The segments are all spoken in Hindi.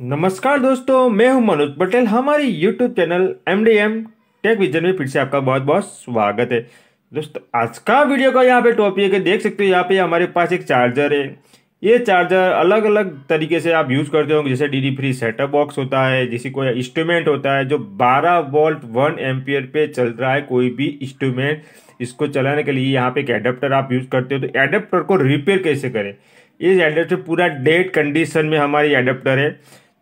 नमस्कार दोस्तों मैं हूं मनोज पटेल हमारे YouTube channel M D M tech vision में फिर से आपका बहुत बहुत स्वागत है दोस्तों आज का वीडियो का यहाँ पे टॉपिक है देख सकते हो यहाँ पे हमारे पास एक चार्जर है ये चार्जर अलग अलग तरीके से आप यूज़ करते होंगे जैसे डी फ्री सेटअप बॉक्स होता है जैसे कोई इंस्ट्रूमेंट होता है जो 12 वोल्ट 1 एम्पियर पे चल रहा है कोई भी इंस्ट्रूमेंट इसको चलाने के लिए यहाँ पे एक एडेप्टर आप यूज़ करते हो तो एडेप्टर को रिपेयर कैसे करें इस एडेप्टर पूरा डेड कंडीशन में हमारे एडेप्टर है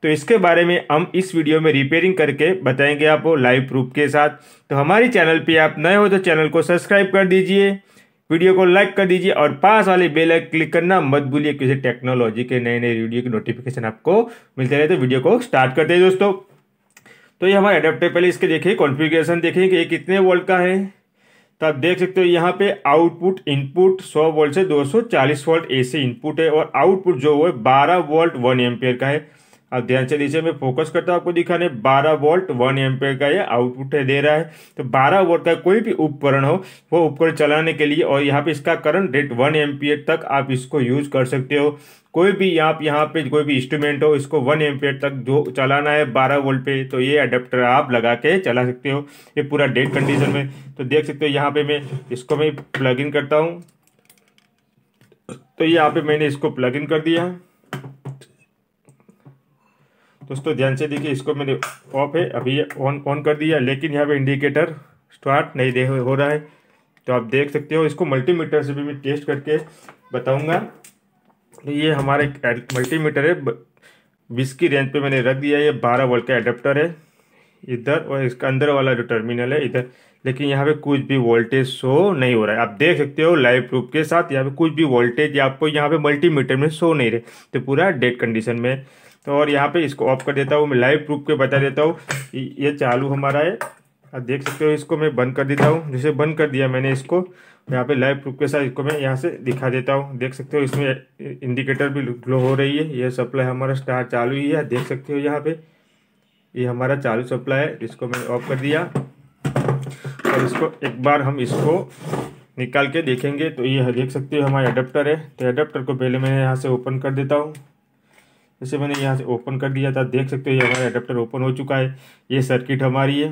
तो इसके बारे में हम इस वीडियो में रिपेयरिंग करके बताएंगे आपको लाइव प्रूफ के साथ तो हमारे चैनल पे आप नए हो तो चैनल को सब्सक्राइब कर दीजिए वीडियो को लाइक कर दीजिए और पास वाले बेल आइकन क्लिक करना मत भूलिए किसी टेक्नोलॉजी के नए नए वीडियो की नोटिफिकेशन आपको मिलते रहे तो वीडियो को स्टार्ट करते हैं दोस्तों तो ये हमारा अडेप्टर पहले इसके देखिए कॉन्फ़िगरेशन देखिए कि ये कितने वोल्ट का है तो आप देख सकते हो यहाँ पे आउटपुट इनपुट 100 वोल्ट से 240 वोल्ट एसी इनपुट है और आउटपुट जो है 12 वोल्ट 1 एम्पियर का है अब ध्यान से इसे मैं फोकस करता हूँ आपको दिखाने 12 वोल्ट 1 एम का ये आउटपुट दे रहा है तो 12 वोल्ट का कोई भी उपकरण हो वो उपकरण चलाने के लिए और यहाँ पे इसका करंट रेट 1 एम तक आप इसको यूज कर सकते हो कोई भी आप यहाँ पे कोई भी इंस्ट्रूमेंट हो इसको वन एम तक जो चलाना है बारह वोल्ट पे तो ये अडेप्टर आप लगा के चला सकते हो ये पूरा डेड कंडीशन में तो देख सकते हो यहाँ पे मैं इसको मैं प्लग इन करता हूँ तो यहाँ पे मैंने इसको प्लग इन कर दिया दोस्तों ध्यान से देखिए इसको मैंने ऑफ है अभी ये ऑन ऑन कर दिया लेकिन यहाँ पे इंडिकेटर स्टार्ट नहीं दे हो रहा है तो आप देख सकते हो इसको मल्टीमीटर से भी मैं टेस्ट करके बताऊंगा तो ये हमारा एक मल्टीमीटर है बीस की रेंज पे मैंने रख दिया ये बारह वोल्ट का एडेप्टर है इधर और इसका अंदर वाला जो टर्मिनल है इधर लेकिन यहाँ पे कुछ भी वोल्टेज शो नहीं हो रहा है आप देख सकते हो लाइव प्रूफ के साथ यहाँ पे कुछ भी वोल्टेज आपको यहाँ पे मल्टीमीटर में शो नहीं रहे तो पूरा डेड कंडीशन में तो और यहाँ पे इसको ऑफ कर देता हूँ मैं लाइव प्रूफ के बता देता हूँ ये चालू हमारा है आप देख सकते हो इसको मैं बंद कर देता हूँ जैसे बंद कर दिया मैंने इसको यहाँ पे लाइव प्रूफ के साथ इसको मैं यहाँ से दिखा देता हूँ देख सकते हो इसमें इंडिकेटर भी ग्लो हो रही है यह सप्लाई हमारा स्टार चालू ही है देख सकते हो यहाँ पे ये हमारा चालू सप्लाई है इसको मैंने ऑफ कर दिया और इसको एक बार हम इसको निकाल के देखेंगे तो ये देख सकते हो हमारा अडेप्टर है तो अडेप्टर को पहले मैं यहाँ से ओपन कर देता हूँ जैसे मैंने यहाँ से ओपन कर दिया था देख सकते हो ये हमारा एडेप्टर ओपन हो चुका है ये सर्किट हमारी है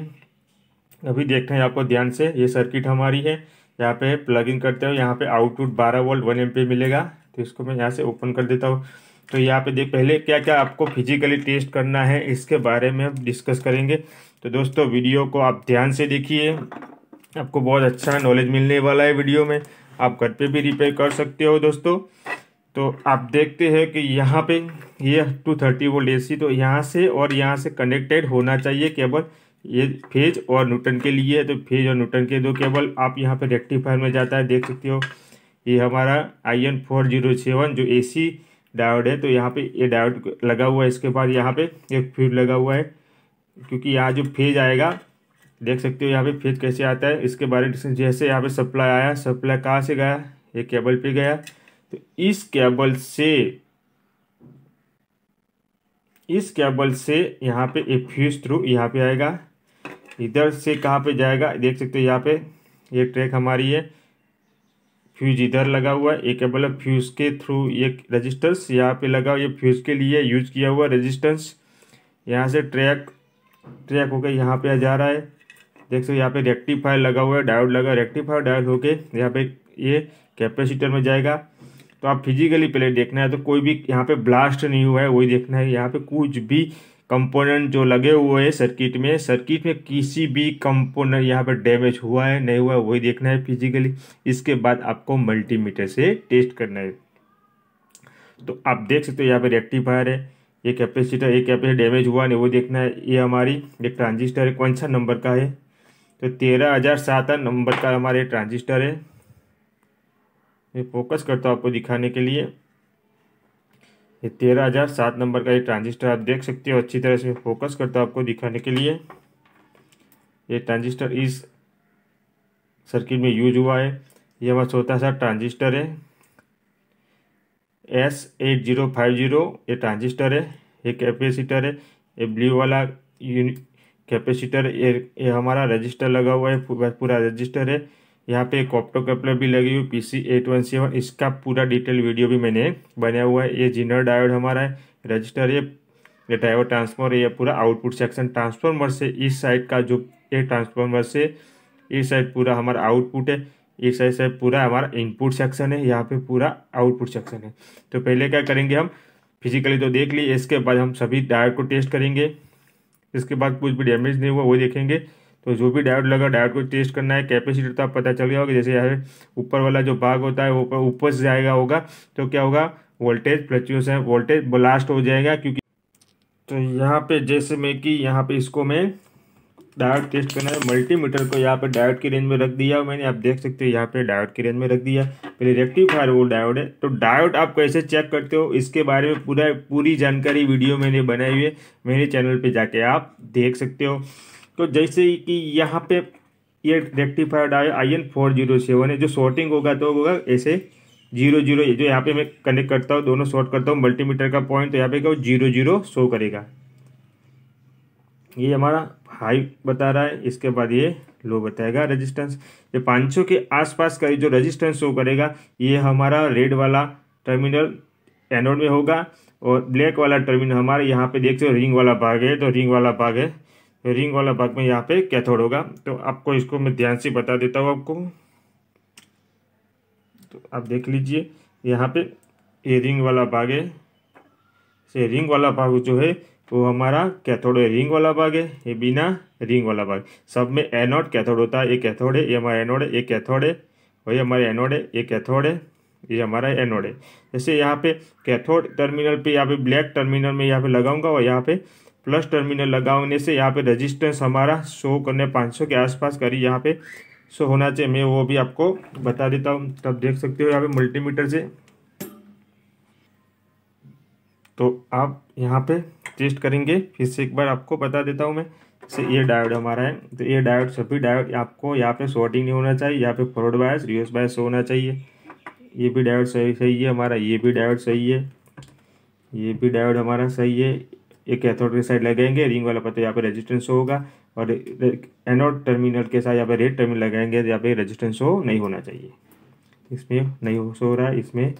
अभी देखते हैं आपको ध्यान से ये सर्किट हमारी है यहाँ पे प्लग इन करते हो यहाँ पे आउटपुट 12 वोल्ट 1 एम मिलेगा तो इसको मैं यहाँ से ओपन कर देता हूँ तो यहाँ पे देख पहले क्या क्या आपको फिजिकली टेस्ट करना है इसके बारे में हम डिस्कस करेंगे तो दोस्तों वीडियो को आप ध्यान से देखिए आपको बहुत अच्छा नॉलेज मिलने वाला है वीडियो में आप घर पर भी रिपेयर कर सकते हो दोस्तों तो आप देखते हैं कि यहाँ पे ये टू थर्टी वोल्ट ए तो यहाँ से और यहाँ से कनेक्टेड होना चाहिए केबल ये फेज और न्यूटन के लिए तो फेज और न्यूटन के दो केबल आप यहाँ पे रेक्टिफायर में जाता है देख सकते हो ये हमारा I N four zero seven जो ए सी डायोड है तो यहाँ पे ये डायोड लगा हुआ है इसके बाद यहाँ पे ये फ्यूज लगा हुआ है क्योंकि यहाँ जो फेज आएगा देख सकते हो यहाँ पे फेज कैसे आता है इसके बारे में जैसे यहाँ पे सप्लाई आया सप्लाई कहाँ से गया ये केबल पे गया तो इस केबल से इस केबल से यहाँ पे ये फ्यूज थ्रू यहाँ पे आएगा इधर से कहाँ पे जाएगा देख सकते हो यहाँ पे ये ट्रैक हमारी है फ्यूज इधर लगा हुआ है ये केबल है फ्यूज के थ्रू ये रजिस्टर्स यहाँ पे लगा हुआ ये फ्यूज के लिए यूज किया हुआ रजिस्टेंस यहाँ से ट्रैक ट्रैक होकर यहाँ पे जा रहा है देख सकते यहाँ पे रेक्टिफायर लगा हुआ है डायोड लगा रेक्टिफायर डायोड होके यहाँ पे ये कैपेसिटर में जाएगा तो आप फिजिकली पहले देखना है तो कोई भी यहाँ पे ब्लास्ट नहीं हुआ है वही देखना है यहाँ पे कुछ भी कंपोनेंट जो लगे हुए हैं सर्किट में सर्किट में किसी भी कंपोनेंट यहाँ पर डैमेज हुआ है नहीं हुआ है वही देखना है फिजिकली इसके बाद आपको मल्टीमीटर से टेस्ट करना है तो आप देख सकते हो यहाँ पे रेक्टिफायर है ये कैपेसिटर एक कैपेसिटर डैमेज हुआ नहीं वो देखना है ये हमारी एक ट्रांजिस्टर है कौन सा नंबर का है तो तेरह हज़ार सात नंबर का हमारे ट्रांजिस्टर है मैं फोकस करता हूँ आपको दिखाने के लिए ये तेरह हज़ार सात नंबर का ये ट्रांजिस्टर आप देख सकते हो अच्छी तरह से मैं फोकस करता हूँ आपको दिखाने के लिए ये ट्रांजिस्टर इस सर्किट में यूज हुआ है ये हमारा छोटा सा ट्रांजिस्टर है S eight zero five zero ये ट्रांजिस्टर है ये कैपेसिटर है ये ब्लू वाला कैपेसिटर ये ये हमारा रजिस्टर लगा हुआ है पूरा रजिस्टर है यहाँ पे एक ऑप्टो कपलर भी लगी हुई P C eight one seven इसका पूरा डिटेल वीडियो भी मैंने बनाया हुआ है ये जिनर डायोड हमारा है रजिस्टर ये ड्राइवर ट्रांसफॉर्मर ये पूरा आउटपुट सेक्शन ट्रांसफॉर्मर से इस साइड का जो ये ट्रांसफॉर्मर से इस साइड पूरा हमारा आउटपुट है इस साइड से पूरा हमारा इनपुट सेक्शन है यहाँ पे पूरा आउटपुट सेक्शन है तो पहले क्या करेंगे हम फिजिकली तो देख लिए इसके बाद हम सभी डायोड को टेस्ट करेंगे इसके बाद कुछ भी डैमेज नहीं हुआ वो देखेंगे तो जो भी डायोड लगा डायोड को टेस्ट करना है कैपेसिटर तो आप पता चल गया होगा जैसे यहाँ ऊपर वाला जो भाग होता है वो ऊपर से जाएगा होगा तो क्या होगा वोल्टेज प्लच्यूस है वोल्टेज ब्लास्ट हो जाएगा क्योंकि तो यहाँ पे जैसे मैं कि यहाँ पे इसको मैं डायोड टेस्ट करना है मल्टीमीटर को यहाँ पे डायोड की रेंज में रख दिया मैंने आप देख सकते हो यहाँ पे डायोड की रेंज में रख दिया पहले रेक्टिफायर वो डायोड है तो डायोड आप कैसे चेक करते हो इसके बारे में पूरा पूरी जानकारी वीडियो मैंने बनाई हुई है मेरे चैनल पर जाके आप देख सकते हो तो जैसे कि यहाँ पे ये rectified I N four zero seven है जो शॉर्टिंग होगा तो होगा ऐसे जीरो जीरो जो यहाँ पे मैं कनेक्ट करता हूँ दोनों शॉर्ट करता हूँ मल्टीमीटर का पॉइंट तो यहाँ पे क्या जीरो जीरो शो करेगा ये हमारा हाई बता रहा है इसके बाद ये लो बताएगा रेजिस्टेंस ये 500 के आसपास का जो रेजिस्टेंस शो करेगा ये हमारा रेड वाला टर्मिनल एनोड में होगा और ब्लैक वाला टर्मिनल हमारे यहाँ पे देखते हो रिंग वाला भाग है तो रिंग वाला भाग है रिंग वाला भाग में यहाँ पे कैथोड होगा तो आपको इसको मैं ध्यान से बता देता हूँ आपको तो आप देख लीजिए यहाँ पे ये रिंग वाला भाग है से तो रिंग वाला भाग जो है वो हमारा कैथोड है रिंग वाला भाग है ये बिना रिंग वाला भाग सब में एनोड कैथोड होता है ये कैथोड है ये हमारा एनोड है ये कैथोड है और ये हमारा एनोड है ये कैथोड है ये हमारा एनोड है जैसे यहाँ पे कैथोड टर्मिनल पे यहाँ पे ब्लैक टर्मिनल में यहाँ पे लगाऊंगा और यहाँ पे प्लस टर्मिनल लगाने से यहाँ पे रेजिस्टेंस हमारा शो करने 500 के आसपास करी यहाँ पे शो होना चाहिए मैं वो भी आपको बता देता हूँ तब देख सकते हो यहाँ पे मल्टीमीटर से तो आप यहाँ पे टेस्ट करेंगे फिर से एक बार आपको बता देता हूँ मैं से ये डायोड हमारा है तो ये डायोड सभी डायोड आपको यहाँ पे शॉर्टिंग नहीं होना चाहिए यहाँ पे फॉरवर्ड बायस रिवर्स बायस होना चाहिए ये भी डायोड सही सही है हमारा ये भी डायोड सही है ये भी डायोड हमारा सही है एक कैथोड के साइड लगाएंगे रिंग वाला पता यहाँ पे रेजिस्टेंस होगा और एनोड टर्मिनल के साथ यहाँ पे रेड टर्मिनल लगाएंगे तो यहाँ पे रेजिस्टेंस हो नहीं होना चाहिए इसमें नहीं हो सो रहा है इसमें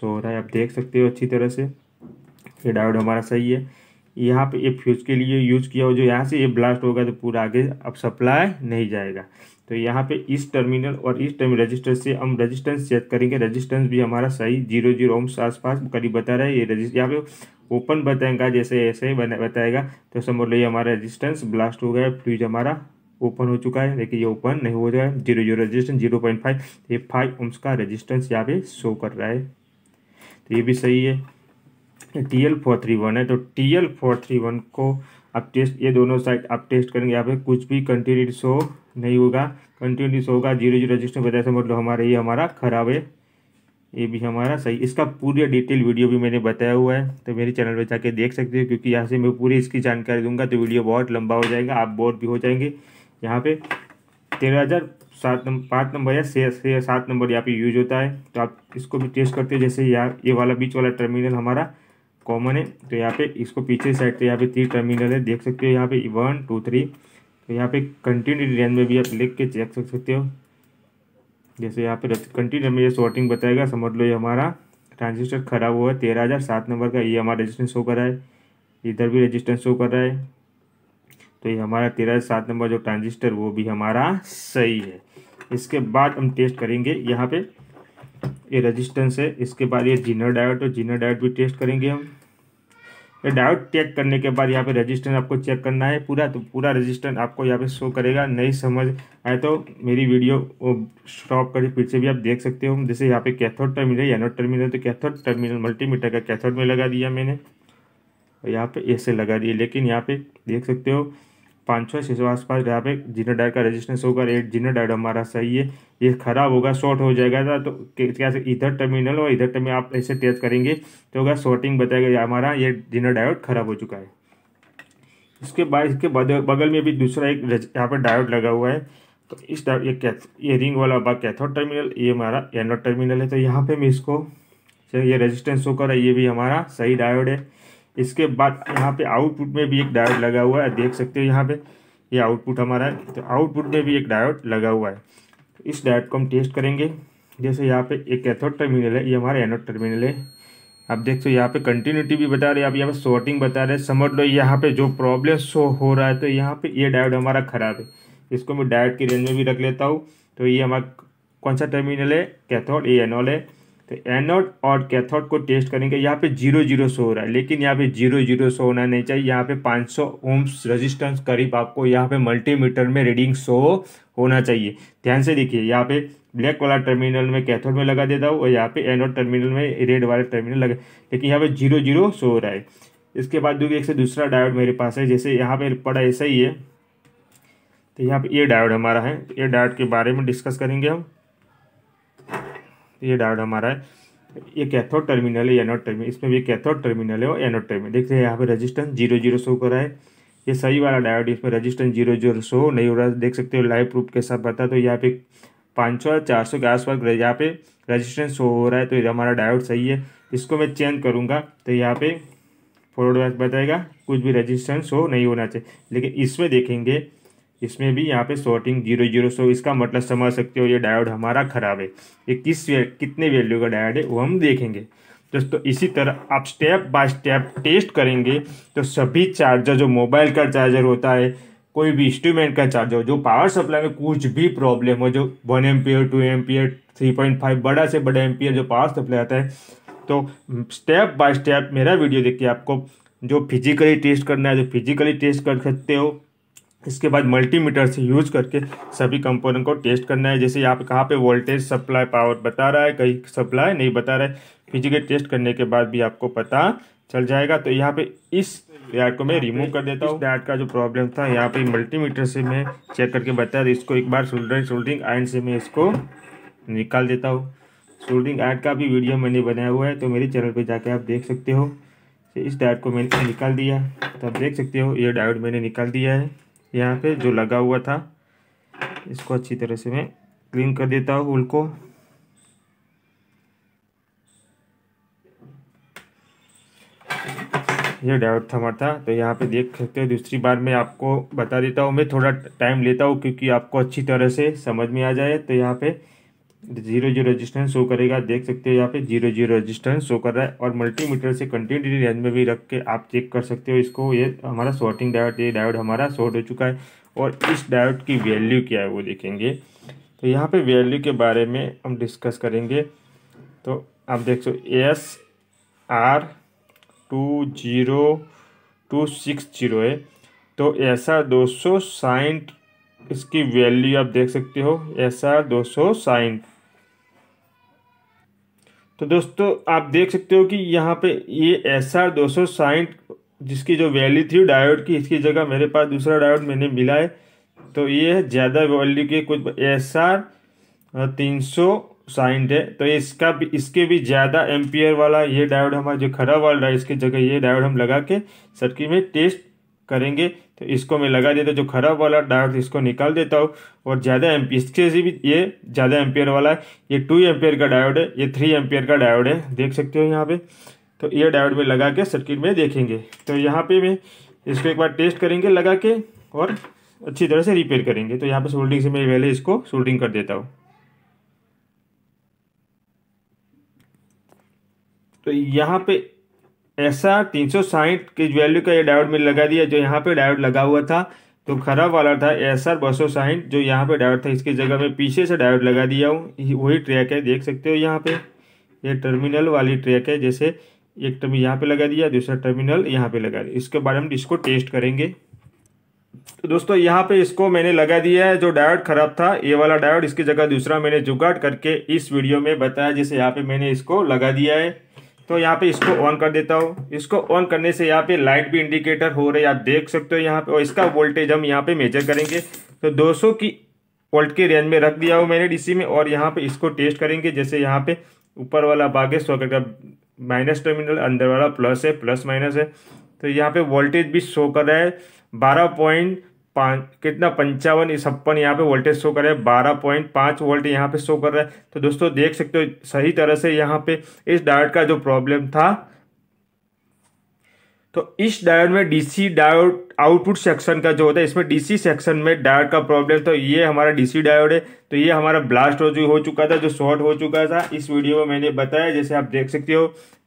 सो रहा है आप देख सकते हो अच्छी तरह से ये डायोड हमारा सही है यहाँ पे ये फ्यूज के लिए यूज़ किया हो जो यहाँ से ये ब्लास्ट होगा तो पूरा आगे अब सप्लाई नहीं जाएगा तो यहाँ पे इस टर्मिनल और इस टर्मिनल रजिस्टर से हम रेजिस्टेंस चेक करेंगे रेजिस्टेंस भी हमारा सही जीरो जीरो ओम्स आसपास करीब बता रहा है ये रजिस्ट यहाँ पे ओपन बताएगा जैसे ऐसे ही बताएगा तो समझ लो ये हमारा रेजिस्टेंस ब्लास्ट हो गया फ्यूज हमारा ओपन हो चुका है लेकिन ये ओपन नहीं हो जाए zero zero resistance zero point five ये फाइव ओम्स का रजिस्टेंस यहाँ पे शो कर रहा है तो ये भी सही है T L four three one है तो T L four three one को आप टेस्ट ये दोनों साइड आप टेस्ट करेंगे यहाँ पे कुछ भी कंटिन्यूटी शो नहीं होगा कंटिन्यूटी शो होगा जीरो जीरो रजिस्टर बताया समझ लो हमारा ये हमारा खराब है ये भी हमारा सही इसका पूरी डिटेल वीडियो भी मैंने बताया हुआ है तो मेरे चैनल पर जाके देख सकते हो क्योंकि यहाँ से मैं पूरी इसकी जानकारी दूंगा तो वीडियो बहुत लंबा हो जाएगा आप बोर भी हो जाएंगे यहाँ पे तेरह हज़ार सात नंबर पाँच नंबर या छः सात नंबर यहाँ पे यूज होता है तो आप इसको भी टेस्ट करते हो जैसे यहाँ ये वाला बीच वाला टर्मिनल हमारा कॉमन है तो यहाँ पे इसको पीछे साइड पर यहाँ पे तीन टर्मिनल है देख सकते हो यहाँ पे वन टू थ्री तो यहाँ पे कंटिन्यू रेंज में भी आप लिख के चेक कर सकते हो जैसे यहाँ पे कंटिन्यू हमें ये शॉर्टिंग बताएगा समझ लो ये हमारा ट्रांजिस्टर खराब हुआ है तेरह हज़ार सात नंबर का ये हमारा रजिस्टेंस शो कर रहा है इधर भी रजिस्टेंस शो कर रहा है तो ये हमारा तेरह हजार सात नंबर जो ट्रांजिस्टर वो भी हमारा सही है इसके बाद हम टेस्ट करेंगे यहाँ पे ये रजिस्टेंस है इसके बाद ये जीनर डायट और जीनर डायट भी टेस्ट करेंगे हम तो डायोड चेक करने के बाद यहाँ पे रजिस्टर आपको चेक करना है पूरा तो पूरा रजिस्टर आपको यहाँ पे शो करेगा नहीं समझ आए तो मेरी वीडियो स्टॉप करके फिर से भी आप देख सकते हो जैसे यहाँ पे कैथोड टर्मिनल एनोड टर्मिनल तो कैथोड टर्मिनल मल्टीमीटर का कैथोड में लगा दिया मैंने और यहाँ पे ऐसे लगा दिया लेकिन यहाँ पे देख सकते हो पाँच छः छः आस पास यहाँ पे जीनो डायर का रेजिस्टेंस होगा एट जीनो डायर हमारा सही है ये खराब होगा शॉर्ट हो जाएगा तो क्या इधर टर्मिनल और इधर टर्मिनल आप ऐसे टेस्ट करेंगे तो अगर शॉर्टिंग बताएगा हमारा ये जीनो डायोड खराब हो चुका है इसके बाद इसके बगल में भी दूसरा एक यहाँ पर डायोड लगा हुआ है तो इस डायोड ये ये रिंग वाला बाग कैथोड टर्मिनल ये हमारा एनोड टर्मिनल है तो यहाँ पे मैं इसको ये रेजिस्टेंस शो कर रहा है ये भी हमारा सही डायोड है इसके बाद यहाँ पे आउटपुट में भी एक डायोड लगा हुआ है देख सकते हो यहाँ पे ये यह आउटपुट हमारा है तो आउटपुट में भी एक डायोड लगा हुआ है इस डायोड को हम टेस्ट करेंगे जैसे यहाँ पे एक कैथोड टर्मिनल है ये हमारा एनोड टर्मिनल है आप देख सो यहाँ पे कंटिन्यूटी भी बता रहे हैं आप यहाँ पे शॉर्टिंग बता रहे हैं समझ लो यहाँ पे जो प्रॉब्लम शो हो रहा है तो यहाँ पे ये डायोड हमारा ख़राब है इसको मैं डायोड की रेंज में भी रख लेता हूँ तो ये हमारा कौन सा टर्मिनल है कैथोड ये एनोल है तो एनोड और कैथोड को टेस्ट करेंगे यहाँ पे जीरो जीरो सो हो रहा है लेकिन यहाँ पे जीरो जीरो सो होना नहीं चाहिए यहाँ पे 500 सौ ओम्स रजिस्टेंस करीब आपको यहाँ पे मल्टीमीटर में रीडिंग सो होना चाहिए ध्यान से देखिए यहाँ पे ब्लैक वाला टर्मिनल में कैथोड में लगा देता हूँ और यहाँ पे एनोड टर्मिनल में रेड वाला टर्मिनल लगा लेकिन यहाँ पे जीरो जीरो सो हो रहा है इसके बाद एक से दूसरा डायोड मेरे पास है जैसे यहाँ पे पड़ा ऐसा ही है तो यहाँ पे ये डायोड हमारा है तो ये डायोड के बारे में डिस्कस करेंगे हम ये डायोड हमारा है ये कैथोड टर्मिनल है एनोड टर्मिनल इसमें भी कैथोड टर्मिनल है और एनोड टर्मिनल देखते हैं यहाँ पे रजिस्टेंस जीरो जीरो शो करा है ये सही वाला डायोड इसमें रजिस्टेंस जीरो जीरो शो नहीं हो रहा देख सकते हो लाइव प्रूफ के साथ बता तो यहाँ पे पाँच सौ चार सौ के आसपास यहाँ पे रजिस्टेंस शो हो रहा है तो हमारा डायोड सही है इसको मैं चेंज करूँगा तो यहाँ पे फॉरवर्ड बताएगा कुछ भी रजिस्टेंस शो नहीं होना चाहिए लेकिन इसमें देखेंगे इसमें भी यहाँ पे शॉर्टिंग जीरो जीरो सो इसका मतलब समझ सकते हो ये डायोड हमारा ख़राब है ये किस कितने वैल्यू का डायोड है वो हम देखेंगे दोस्तों इसी तरह आप स्टेप बाय स्टेप टेस्ट करेंगे तो सभी चार्जर जो मोबाइल का चार्जर होता है कोई भी इंस्ट्रूमेंट का चार्जर हो जो पावर सप्लाई में कुछ भी प्रॉब्लम हो जो one ampere two ampere three point five बड़ा से बड़ा एम्पियर जो पावर सप्लाई आता है तो स्टेप बाय स्टेप मेरा वीडियो देखिए आपको जो फिजिकली टेस्ट करना है जो फिजिकली टेस्ट कर सकते हो इसके बाद मल्टीमीटर से यूज करके सभी कंपोनेंट को टेस्ट करना है जैसे यहाँ पे कहाँ पे वोल्टेज सप्लाई पावर बता रहा है कहीं सप्लाई नहीं बता रहा है फिजिकल टेस्ट करने के बाद भी आपको पता चल जाएगा तो यहाँ पे इस डायट को मैं रिमूव कर देता हूँ डायट का जो प्रॉब्लम था यहाँ पे मल्टीमीटर से मैं चेक करके बताया तो इसको एक बार सोल्डरिंग सोल्डरिंग आयन से मैं इसको निकाल देता हूँ सोल्डरिंग आयन का भी वीडियो मैंने बनाया हुआ है तो मेरे चैनल पर जाके आप देख सकते हो इस डायट को मैंने निकाल दिया तो आप देख सकते हो ये डायट मैंने निकाल दिया है यहाँ पे जो लगा हुआ था इसको अच्छी तरह से मैं क्लीन कर देता हूँ होल को ये डायोड थमर था तो यहाँ पे देख सकते हो दूसरी बार मैं आपको बता देता हूँ मैं थोड़ा टाइम लेता हूँ क्योंकि आपको अच्छी तरह से समझ में आ जाए तो यहाँ पे जीरो जीरो रजिस्टेंस शो करेगा देख सकते हो यहाँ पे जीरो जीरो रजिस्टेंस शो कर रहा है और मल्टीमीटर से कंटिन्यूटी रेंज में भी रख के आप चेक कर सकते हो इसको ये हमारा शॉर्टिंग डायोड ये डायोड हमारा शॉर्ट हो चुका है और इस डायोड की वैल्यू क्या है वो देखेंगे तो यहाँ पे वैल्यू के बारे में हम डिस्कस करेंगे तो आप देख सो S R two zero two six zero है तो ऐसा दो सौ साइंट इसकी वैल्यू आप देख सकते हो एस आर दो साइन तो दोस्तों आप देख सकते हो कि यहाँ पे ये एस आर दो सौ साइन जिसकी जो वैल्यू थी डायोड की इसकी जगह मेरे पास दूसरा डायोड मैंने मिला है तो ये ज़्यादा वैल्यू के कुछ एस आर तीन सौ साइंट है तो इसका भी इसके भी ज़्यादा एम्पियर वाला ये डायोड हमारा जो खराब वाला है इसकी जगह ये डायोड हम लगा के सर्किट में टेस्ट करेंगे तो इसको मैं लगा देता हूँ जो खराब वाला डायरेक्ट इसको निकाल देता हूँ और ज़्यादा एम इसके से भी ये ज़्यादा एम्पियर वाला है ये टू एम्पियर का डायोड है ये थ्री एम्पियर का डायोड है देख सकते हो यहाँ पे तो ये डायोड में लगा के सर्किट में देखेंगे तो यहाँ पे मैं इसको एक बार टेस्ट करेंगे लगा के और अच्छी तरह से रिपेयर करेंगे तो यहाँ पे सोल्डिंग से मैं पहले इसको सोल्डिंग कर देता हूँ तो यहाँ पे ऐसा साइट के वैल्यू का ये डायोड मैंने लगा दिया जो यहाँ पे डायोड लगा हुआ था तो खराब वाला था एस आर जो यहाँ पे डायोड था इसकी जगह में पीछे से डायोड लगा दिया हूँ वही ट्रैक है देख सकते हो यहाँ पे ये टर्मिनल वाली ट्रैक है जैसे एक टर्मिनल यहाँ पे लगा दिया दूसरा टर्मिनल यहाँ पे लगा दिया इसके बारे में इसको टेस्ट करेंगे तो दोस्तों यहाँ पे इसको मैंने लगा दिया है जो डायोड खराब था ये वाला डायोड इसकी जगह दूसरा मैंने जुगाड़ करके इस वीडियो में बताया जैसे यहाँ पे मैंने इसको लगा दिया है तो यहाँ पे इसको ऑन कर देता हूँ इसको ऑन करने से यहाँ पे लाइट भी इंडिकेटर हो रही है आप देख सकते हो यहाँ पे और इसका वोल्टेज हम यहाँ पे मेजर करेंगे तो 200 की वोल्ट के रेंज में रख दिया हूँ मैंने डीसी में और यहाँ पे इसको टेस्ट करेंगे जैसे यहाँ पे ऊपर वाला बागे है सौ का माइनस टर्मिनल अंदर वाला प्लस है प्लस माइनस है तो यहाँ पे वोल्टेज भी शो कर रहा है बारह पॉइंट पाँच कितना पंचावन छप्पन यहाँ पे वोल्टेज शो कर रहा है बारह पॉइंट पाँच वोल्ट यहाँ पे शो कर रहा है तो दोस्तों देख सकते हो सही तरह से यहाँ पे इस डायोड का जो प्रॉब्लम था तो इस डायोड में डीसी डायोड आउटपुट सेक्शन का जो होता है इसमें डीसी सेक्शन में डायोड का प्रॉब्लम तो ये हमारा डीसी डायोड है तो ये हमारा ब्लास्ट हो हो चुका था जो शॉर्ट हो चुका था इस वीडियो में मैंने बताया जैसे आप देख सकते हो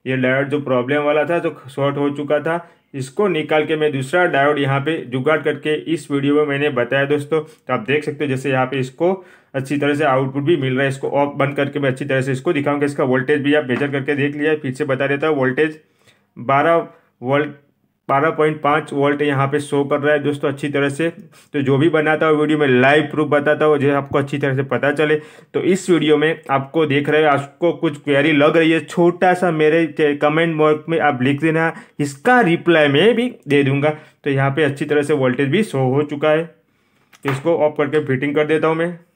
ये डायोड जो प्रॉब्लम वाला था जो शॉर्ट हो चुका था इसको निकाल के मैं दूसरा डायोड यहाँ पे जुगाड़ करके इस वीडियो में मैंने बताया दोस्तों तो आप देख सकते हो जैसे यहाँ पे इसको अच्छी तरह से आउटपुट भी मिल रहा है इसको ऑफ बंद करके मैं अच्छी तरह से इसको दिखाऊंगा इसका वोल्टेज भी आप मेजर करके देख लिया फिर से बता देता हूँ वोल्टेज बारह वोल्ट 12.5 वोल्ट यहाँ पे शो कर रहा है दोस्तों अच्छी तरह से तो जो भी बनाता हो वीडियो में लाइव प्रूफ बताता हो जो आपको अच्छी तरह से पता चले तो इस वीडियो में आपको देख रहे हो आपको कुछ क्वेरी लग रही है छोटा सा मेरे कमेंट बॉक्स में आप लिख देना इसका रिप्लाई मैं भी दे दूंगा तो यहाँ पर अच्छी तरह से वोल्टेज भी शो हो चुका है इसको ऑफ करके फिटिंग कर देता हूँ मैं